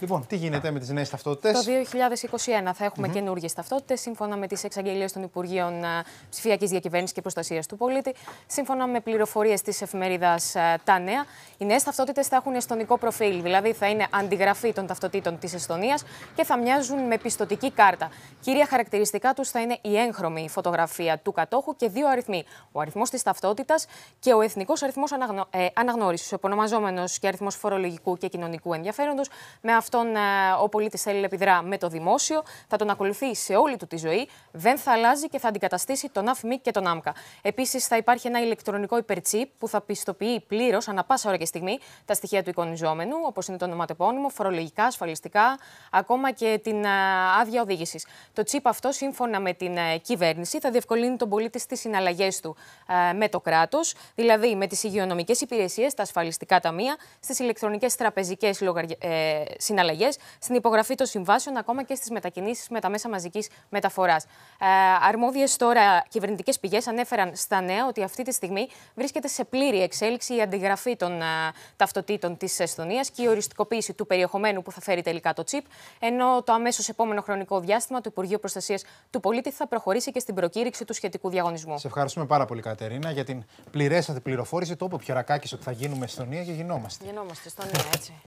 Λοιπόν, τι γίνεται με τις νέες ταυτότητες. Το 2021 θα έχουμε mm -hmm. καινούργιες ταυτότητες, σύμφωνα με τις εξαγγελίες των Υπουργείων ε, Ψηφιακής Διακυβέρνησης και Προστασίας του Πολίτη, σύμφωνα με πληροφορίες της εφημερίδας ε, Τα Νέα. Οι νέες ταυτότητες θα έχουν εστονικό προφίλ, δηλαδή θα είναι αντιγραφή των ταυτοτήτων της Εστονίας και θα μοιάζουν με πιστοτική κάρτα. Κύρια χαρακτηριστικά τους θα είναι η έγχρωμη φωτογραφία του κατόχου και δύο αριθμοί. Ο αριθμός της ταυτότητας και ο εθνικός αριθμός ε, αναγνώρισης, ο επωνομαζόμενο και αριθμός φορολογικού και κοινωνικού ενδιαφέροντος, με αυτόν ε, ο πολίτης να επιδρά με το δημόσιο, θα τον ακολουθεί σε όλη του τη ζωή, δεν θα αλλάζει και θα αντικαταστήσει τον ΑΦΜΗ και τον ΑΜΚΑ. Επίσης, θα υπάρχει ένα ηλεκτρονικό υπερτσίπ που θα πιστοποιεί πλήρως, ανά πάσα ώρα και στιγμή, τα στοιχεία του εικονιζόμενου, όπως είναι το ονοματεπώνυμο, φορολογικά, ασφαλιστικά, ακόμα και την ε, άδεια οδήγησης. Το τσίπ αυτό, σύμφωνα με την ε, κυβέρνηση, θα διευκολύνει τον πολίτη στις συναλλαγές του με το κράτος, δηλαδή με τις υγειονομικές υπηρεσίες, τα ασφαλιστικά ταμεία, στις ηλεκτρονικές τραπεζικές λογαρι συναλλαγέ, στην υπογραφή των συμβάσεων, ακόμα και στις μετακινήσεις με τα μέσα μαζικής μεταφοράς. Ε, Αρμόδιες τώρα κυβερνητικές πηγές ανέφεραν στα νέα ότι αυτή τη στιγμή βρίσκεται σε πλήρη εξέλιξη η αντιγραφή των ε, ταυτοτήτων της Εσθονία και η οριστικοποίηση του περιεχομένου που θα φέρει τελικά το τσιπ, ενώ το αμέσως επόμενο χρονικό διάστημα το Υπουργείο Προστασίας του Πολίτη θα προχωρήσει και στην προκήρυξη του σχετικού διαγωνισμού. Σε ευχαριστούμε πάρα πολύ, Κατερίνα, για την πληρέστατη πληροφόρηση. Το ότι θα γίνουμε Εσθονία και γινόμαστε. Γινόμαστε Εσθονία, έτσι.